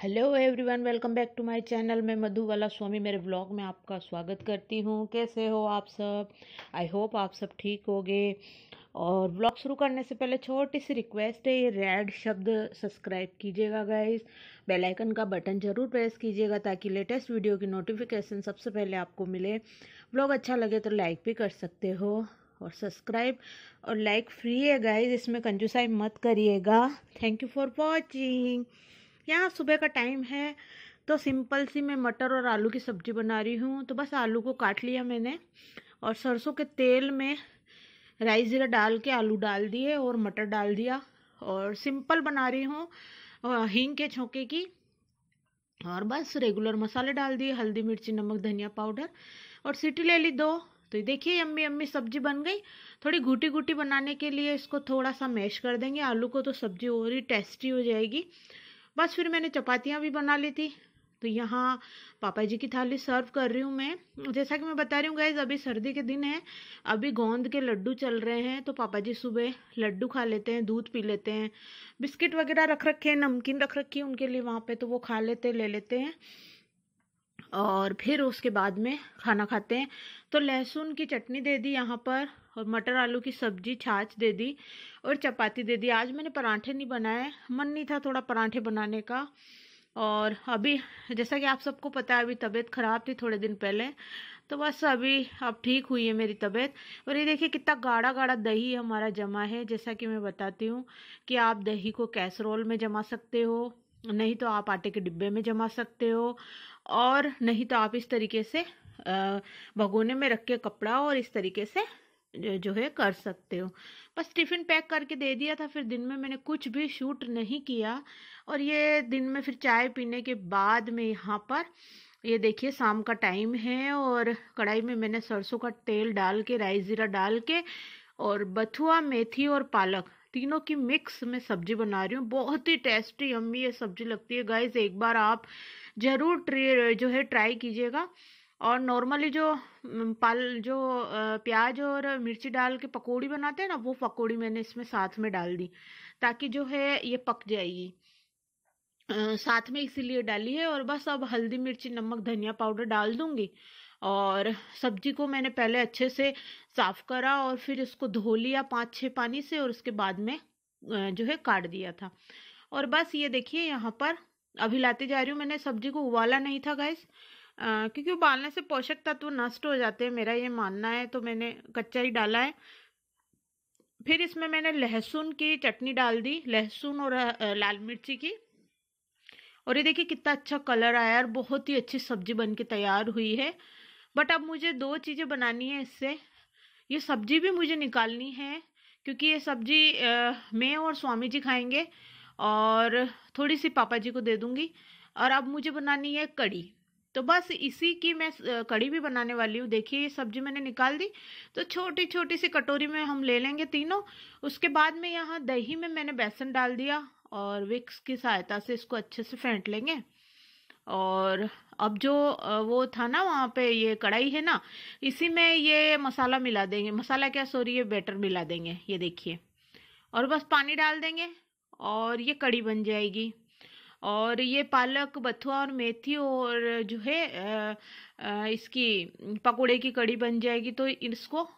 hello everyone welcome back to my channel मैं मधु वाला स्वामी मेरे ब्लॉग में आपका स्वागत करती हूँ कैसे हो आप सब आई होप आप सब ठीक होगे और ब्लॉग शुरू करने से पहले छोटी सी रिक्वेस्ट है ये रेड शब्द सब्सक्राइब कीजिएगा गाइस बेल आइकन का बटन ज़रूर प्रेस कीजिएगा ताकि लेटेस्ट वीडियो की नोटिफिकेशन सबसे पहले आपको मिले ब्लॉग अच्छा लगे तो लाइक भी कर सकते हो और सब्सक्राइब और लाइक फ्री है गाइज इसमें कंजूसाई मत करिएगा थैंक यू फॉर वॉचिंग यहाँ सुबह का टाइम है तो सिंपल सी मैं मटर और आलू की सब्ज़ी बना रही हूँ तो बस आलू को काट लिया मैंने और सरसों के तेल में राइस ज़ीरा डाल के आलू डाल दिए और मटर डाल दिया और सिंपल बना रही हूँ हींग के छोंके की और बस रेगुलर मसाले डाल दिए हल्दी मिर्ची नमक धनिया पाउडर और सीटी ले ली दो तो देखिए अम्मी अम्मी सब्जी बन गई थोड़ी घूटी घूटी बनाने के लिए इसको थोड़ा सा मैश कर देंगे आलू को तो सब्जी और ही टेस्टी हो जाएगी बस फिर मैंने चपातियाँ भी बना ली थी तो यहाँ पापा जी की थाली सर्व कर रही हूँ मैं जैसा कि मैं बता रही हूँ गाइज अभी सर्दी के दिन है अभी गोंद के लड्डू चल रहे हैं तो पापा जी सुबह लड्डू खा लेते हैं दूध पी लेते हैं बिस्किट वगैरह रख रखे हैं नमकीन रख रखी है उनके लिए वहाँ पे तो वो खा लेते ले लेते हैं और फिर उसके बाद में खाना खाते हैं तो लहसुन की चटनी दे दी यहाँ पर और मटर आलू की सब्जी छाछ दे दी और चपाती दे दी आज मैंने परांठे नहीं बनाए मन नहीं था थोड़ा पराठे बनाने का और अभी जैसा कि आप सबको पता है अभी तबीयत ख़राब थी थोड़े दिन पहले तो बस अभी अब ठीक हुई है मेरी तबीयत और ये देखिए कितना गाढ़ा गाढ़ा दही हमारा जमा है जैसा कि मैं बताती हूँ कि आप दही को कैसरोल में जमा सकते हो नहीं तो आप आटे के डिब्बे में जमा सकते हो और नहीं तो आप इस तरीके से भगोने में रख के कपड़ा और इस तरीके से जो है कर सकते हो बस टिफ़िन पैक करके दे दिया था फिर दिन में मैंने कुछ भी शूट नहीं किया और ये दिन में फिर चाय पीने के बाद में यहाँ पर ये देखिए शाम का टाइम है और कढ़ाई में मैंने सरसों का तेल डाल के राई ज़ीरा डाल के और बथुआ मेथी और पालक तीनों की मिक्स में सब्जी बना रही हूँ बहुत ही टेस्टी अम्मी ये सब्जी लगती है गाइज एक बार आप ज़रूर जो है ट्राई कीजिएगा और नॉर्मली जो पाल जो प्याज और मिर्ची डाल के पकौड़ी बनाते हैं ना वो पकौड़ी मैंने इसमें साथ में डाल दी ताकि जो है ये पक जाएगी साथ में इसीलिए डाली है और बस अब हल्दी मिर्ची नमक धनिया पाउडर डाल दूंगी और सब्जी को मैंने पहले अच्छे से साफ़ करा और फिर इसको धो लिया पाँच छः पानी से और उसके बाद में जो है काट दिया था और बस ये देखिए यहाँ पर अभी लाते जा रही हूँ मैंने सब्जी को उबाला नहीं था गैस क्योंकि उबालने से पोषक तत्व नष्ट हो जाते हैं मेरा ये मानना है तो मैंने कच्चा ही डाला है फिर इसमें मैंने लहसुन की चटनी डाल दी लहसुन और लाल मिर्ची की और ये देखिए कितना अच्छा कलर आया और बहुत ही अच्छी सब्जी बन के तैयार हुई है बट अब मुझे दो चीज़ें बनानी है इससे ये सब्जी भी मुझे निकालनी है क्योंकि ये सब्जी मैं और स्वामी जी खाएंगे और थोड़ी सी पापा जी को दे दूंगी और अब मुझे बनानी है कड़ी तो बस इसी की मैं कड़ी भी बनाने वाली हूँ देखिए ये सब्जी मैंने निकाल दी तो छोटी छोटी सी कटोरी में हम ले लेंगे तीनों उसके बाद में यहाँ दही में मैंने बेसन डाल दिया और विक्स की सहायता से इसको अच्छे से फेंट लेंगे और अब जो वो था ना वहाँ पे ये कढ़ाई है ना इसी में ये मसाला मिला देंगे मसाला क्या सॉरी ये बैटर मिला देंगे ये देखिए और बस पानी डाल देंगे और ये कड़ी बन जाएगी और ये पालक बथुआ और मेथी और जो है इसकी पकोड़े की कड़ी बन जाएगी तो इसको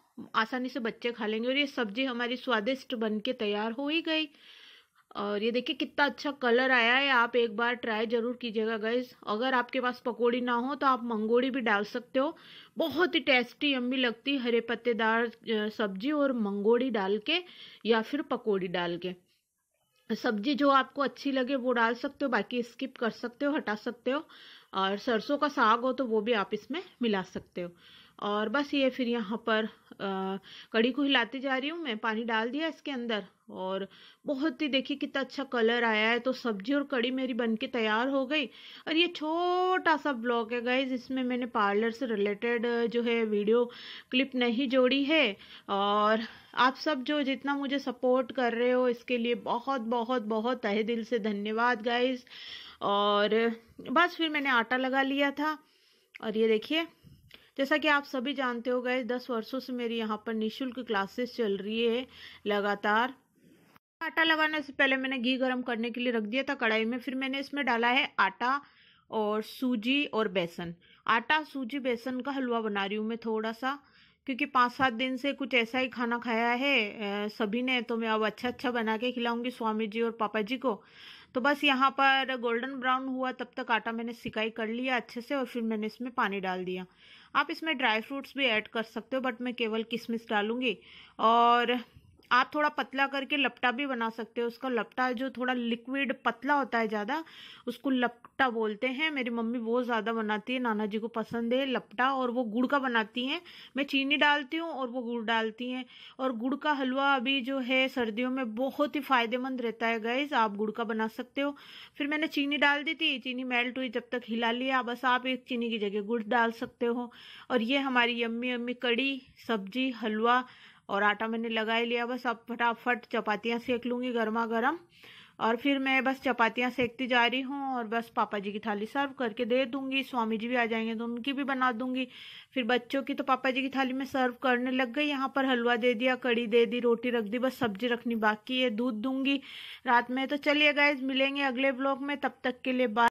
आसानी से बच्चे खा लेंगे और ये सब्जी हमारी स्वादिष्ट बन के तैयार हो ही गई और ये देखिए कितना अच्छा कलर आया है आप एक बार ट्राई ज़रूर कीजिएगा गैस अगर आपके पास पकोड़ी ना हो तो आप मंगोड़ी भी डाल सकते हो बहुत ही टेस्टी अम्मी लगती हरे पत्तेदार सब्जी और मंगोड़ी डाल के या फिर पकोड़ी डाल के सब्जी जो आपको अच्छी लगे वो डाल सकते हो बाकी स्किप कर सकते हो हटा सकते हो और सरसों का साग हो तो वो भी आप इसमें मिला सकते हो और बस ये फिर यहाँ पर कड़ी को हिलाती जा रही हूँ मैं पानी डाल दिया इसके अंदर और बहुत ही देखिए कितना अच्छा कलर आया है तो सब्जी और कड़ी मेरी बन के तैयार हो गई और ये छोटा सा ब्लॉग है गाइज इसमें मैंने पार्लर से रिलेटेड जो है वीडियो क्लिप नहीं जोड़ी है और आप सब जो जितना मुझे सपोर्ट कर रहे हो इसके लिए बहुत बहुत बहुत तहे दिल से धन्यवाद गाइज और बस फिर मैंने आटा लगा लिया था और ये देखिए जैसा कि आप सभी जानते हो गए दस वर्षों से मेरी यहाँ पर निःशुल्क क्लासेस चल रही है लगातार आटा लगाने से पहले मैंने घी गर्म करने के लिए रख दिया था कढ़ाई में फिर मैंने इसमें डाला है आटा और सूजी और बेसन आटा सूजी बेसन का हलवा बना रही हूँ मैं थोड़ा सा क्योंकि पाँच सात दिन से कुछ ऐसा ही खाना खाया है सभी ने तो मैं अब अच्छा अच्छा बना के खिलाऊंगी स्वामी जी और पापा जी को तो बस यहाँ पर गोल्डन ब्राउन हुआ तब तक आटा मैंने सिकाई कर लिया अच्छे से और फिर मैंने इसमें पानी डाल दिया आप इसमें ड्राई फ्रूट्स भी ऐड कर सकते हो बट मैं केवल किशमिश डालूँगी और आप थोड़ा पतला करके लपटा भी बना सकते हो उसका लपटा जो थोड़ा लिक्विड पतला होता है ज़्यादा उसको लपटा बोलते हैं मेरी मम्मी बहुत ज़्यादा बनाती है नाना जी को पसंद है लपटा और वो गुड़ का बनाती हैं मैं चीनी डालती हूँ और वो गुड़ डालती हैं और गुड़ का हलवा अभी जो है सर्दियों में बहुत ही फ़ायदेमंद रहता है गैस आप गुड़ का बना सकते हो फिर मैंने चीनी डाल दी थी चीनी मेल्ट हुई जब तक हिला लिया बस आप एक चीनी की जगह गुड़ डाल सकते हो और ये हमारी यम्मी यम्मी कड़ी सब्जी हलवा और आटा मैंने लगा ही लिया बस अब फटाफट चपातियाँ सेक लूँगी गर्मा गर्म और फिर मैं बस चपातियाँ सेकती जा रही हूँ और बस पापा जी की थाली सर्व करके दे दूँगी स्वामी जी भी आ जाएंगे तो उनकी भी बना दूँगी फिर बच्चों की तो पापा जी की थाली में सर्व करने लग गई यहाँ पर हलवा दे दिया कड़ी दे दी रोटी रख दी बस सब्जी रखनी बाकी है दूध दूँगी रात में तो चलिए गए मिलेंगे अगले ब्लॉग में तब तक के लिए बाय